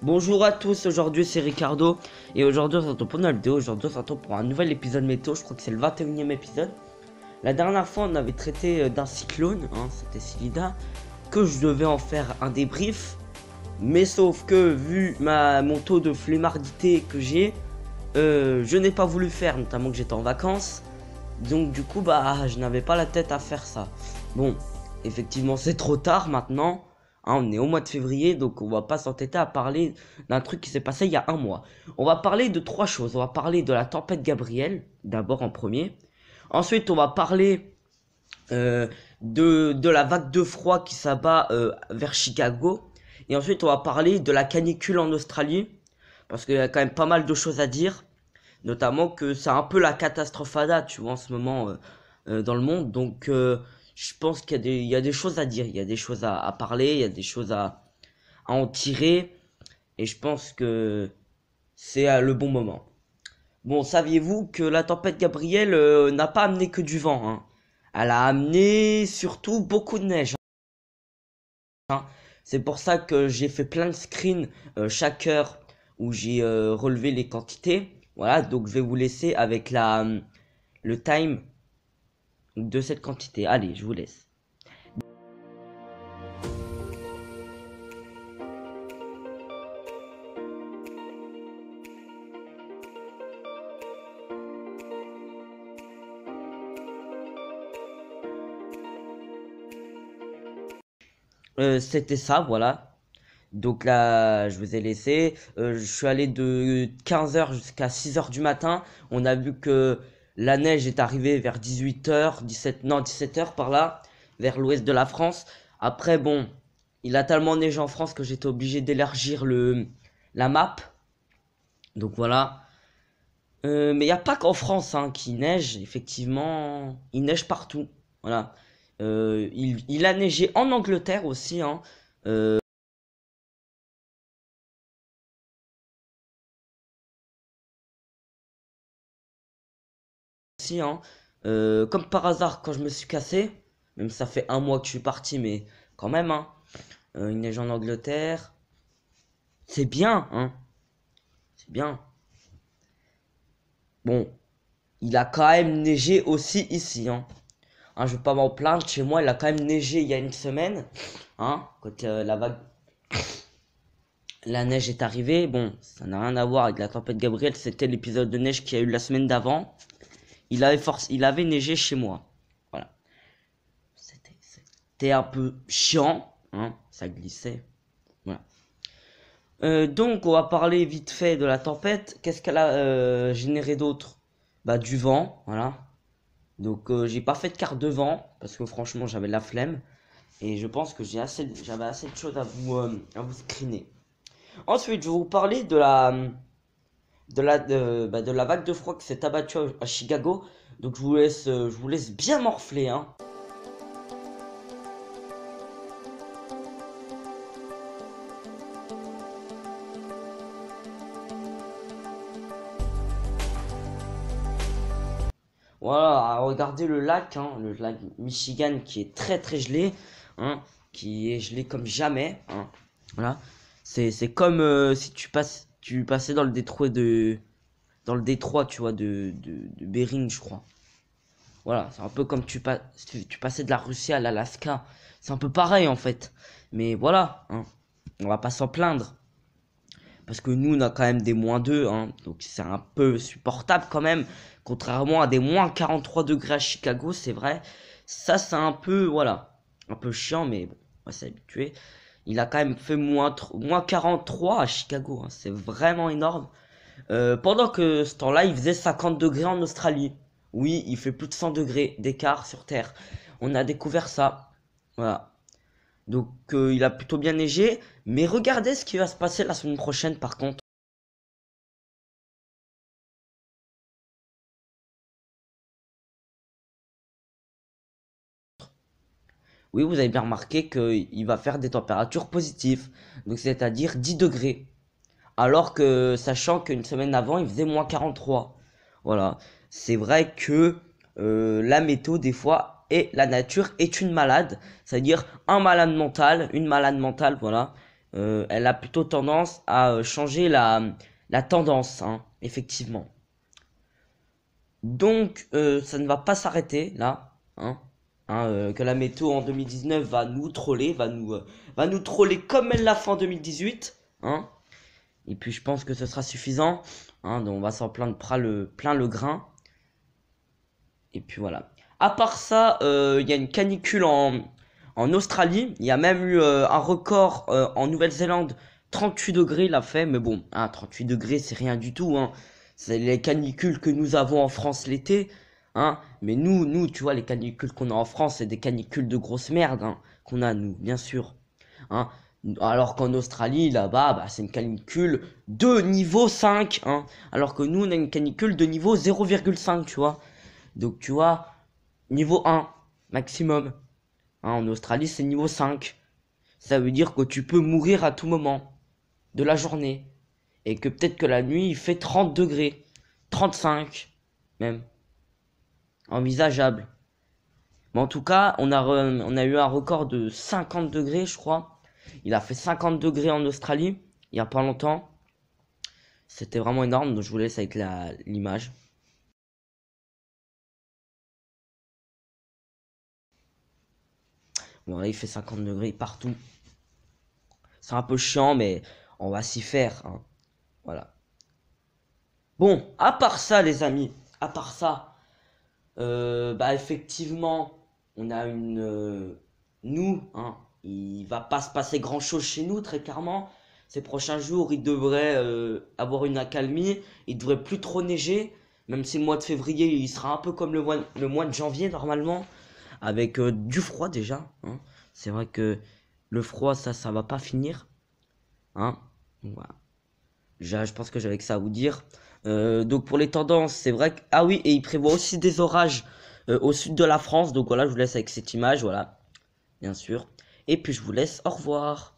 Bonjour à tous, aujourd'hui c'est Ricardo et aujourd'hui on s'entend pour une vidéo, aujourd'hui on s'entend pour un nouvel épisode météo, je crois que c'est le 21 e épisode. La dernière fois on avait traité euh, d'un cyclone, hein, c'était Silida, que je devais en faire un débrief, mais sauf que vu ma, mon taux de flemmardité que j'ai, euh, je n'ai pas voulu faire, notamment que j'étais en vacances, donc du coup bah je n'avais pas la tête à faire ça. Bon, effectivement c'est trop tard maintenant, Hein, on est au mois de février, donc on va pas s'entêter à parler d'un truc qui s'est passé il y a un mois. On va parler de trois choses. On va parler de la tempête Gabriel, d'abord en premier. Ensuite, on va parler euh, de, la vague de froid qui s'abat euh, vers Chicago. Et ensuite, on va parler de la canicule en Australie, parce qu'il y a quand même pas mal de choses à dire. Notamment que c'est un peu la catastrophe tu vois, en ce moment euh, dans le monde. Donc je pense qu'il y, y, a des choses à dire, il y a des choses à, parler, il y a des choses à, en tirer. Et je pense que c'est euh, le bon moment. Bon, saviez-vous que la tempête Gabriel euh, n'a pas amené que du vent hein? Elle a amené surtout beaucoup de neige. Hein. Hein? c'est pour ça que j'ai fait plein de screens euh, chaque heure où j'ai relevé les quantités. Voilà, donc je vais vous laisser avec la, le time de cette quantité. Allez, je vous laisse. Euh, c'était ça, voilà. Donc là, je vous ai laissé. Euh, je suis allé de 15h jusqu'à 6h du matin. On a vu que la neige est arrivée vers 18h, 17, non, 17h par là, vers l'ouest de la France. Après, bon, il a tellement neigé en France que j'étais obligé d'élargir le la map. Donc voilà. Euh, mais il n'y a pas qu'en France hein, qui neige, effectivement. Il neige partout. Voilà. Euh, il, a neigé en Angleterre aussi. Hein. Euh, Hein. Euh, comme par hasard, quand je me suis cassé, même ça fait un mois que je suis parti, mais quand même, hein. euh, Une neige en Angleterre. C'est bien, hein. C'est bien. Bon, il a quand même neigé aussi ici, hein. hein je vais pas m'en plaindre, chez moi, il a quand même neigé il y a une semaine, hein, quand euh, la vague... La neige est arrivée, bon, ça n'a rien à voir avec la tempête Gabriel, c'était l'épisode de neige qu'il y a eu la semaine d'avant. Il avait, force, il avait neigé chez moi. Voilà. C'était un peu chiant. Hein, ça glissait. Voilà. Euh, donc, on va parler vite fait de la tempête. Qu'est-ce qu'elle a euh, généré d'autre Bah, du vent, voilà. Donc, euh, j'ai pas fait de carte de vent parce que franchement, j'avais la flemme. Et je pense que j'ai assez, j'avais assez de choses à vous, à vous screener. Ensuite, je vais vous parler de la de la, de, bah, de la vague de froid qui s'est abattue à Chicago. Donc je vous laisse, euh, je vous laisse bien morfler. Hein. Voilà, regardez le lac, hein, le lac Michigan qui est très très gelé, hein, qui est gelé comme jamais. Hein. Voilà, c'est comme euh, si tu passes tu dans le détroit de dans le détroit tu vois de, de, Bering je crois voilà c'est un peu comme tu, passes tu passais de la Russie à l'Alaska c'est un peu pareil en fait mais voilà hein. on va pas s'en plaindre parce que nous on a quand même des moins 2 hein. donc c'est un peu supportable quand même contrairement à des moins 43 degrés à Chicago c'est vrai ça c'est un peu voilà un peu chiant mais on va s'habituer il a quand même fait moins, moins 43 à Chicago. Hein. C'est vraiment énorme. Euh, pendant que ce temps-là, il faisait 50 degrés en Australie. Oui, il fait plus de 100 degrés d'écart sur Terre. On a découvert ça. Voilà. Donc euh, il a plutôt bien neigé. Mais regardez ce qui va se passer la semaine prochaine par contre. Oui, vous avez bien remarqué qu'il va faire des températures positives, donc c'est-à-dire 10 degrés. Alors que, sachant qu'une semaine avant, il faisait moins 43. Voilà. C'est vrai que euh, la météo, des fois, et la nature est une malade. C'est-à-dire un malade mental, une malade mentale, voilà. Euh, elle a plutôt tendance à euh, changer la, la tendance, hein, effectivement. Donc, ça ne va pas s'arrêter là. Hein. Hein, euh, que la météo en 2019 va nous troller, va nous, euh, va nous troller comme elle l'a fait en 2018. Hein. Et puis je pense que ce sera suffisant. Hein, donc on va s'en plaindre plein le, plein le grain. Et puis voilà. À part ça, euh, il y a une canicule en, en Australie. Il y a même eu un record en Nouvelle-Zélande. 38 degrés l'a fait, mais bon, 38 degrés c'est rien du tout. C'est les canicules que nous avons en France l'été. Hein. Mais nous, nous, tu vois, les canicules qu'on a en France, c'est des canicules de grosse merde hein, qu'on a, nous, bien sûr. Hein. alors qu'en Australie, là-bas, bah, c'est une canicule de niveau 5. alors que nous, on a une canicule de niveau 0,5, tu vois. Donc, tu vois, niveau 1, maximum. en Australie, c'est niveau 5. Ça veut dire que tu peux mourir à tout moment de la journée. Et que peut-être que la nuit, il fait 30 degrés. 35, même envisageable. Mais en tout cas, on a, eu un record de 50 degrés, je crois. Il a fait 50 degrés en Australie, il n'y a pas longtemps. C'était vraiment énorme, donc je vous laisse avec l'image. Bon, là, il fait 50 degrés partout. C'est un peu chiant, mais on va s'y faire. Hein. Voilà. Bon, à part ça, les amis, à part ça, euh, bah effectivement, on a une. Euh, nous, hein, il va pas se passer grand chose chez nous, très clairement. Ces prochains jours, il devrait euh, avoir une accalmie. Il devrait plus trop neiger. Même si le mois de février, il sera un peu comme le mois, de janvier, normalement. Avec du froid déjà. Hein. C'est vrai que le froid, ça, ça va pas finir. Hein. Voilà. Je pense que j'avais que ça à vous dire. Euh, donc pour les tendances, c'est vrai que... Ah oui, et il prévoit aussi des orages euh, au sud de la France. Donc voilà, je vous laisse avec cette image, voilà, bien sûr. Et puis je vous laisse, au revoir.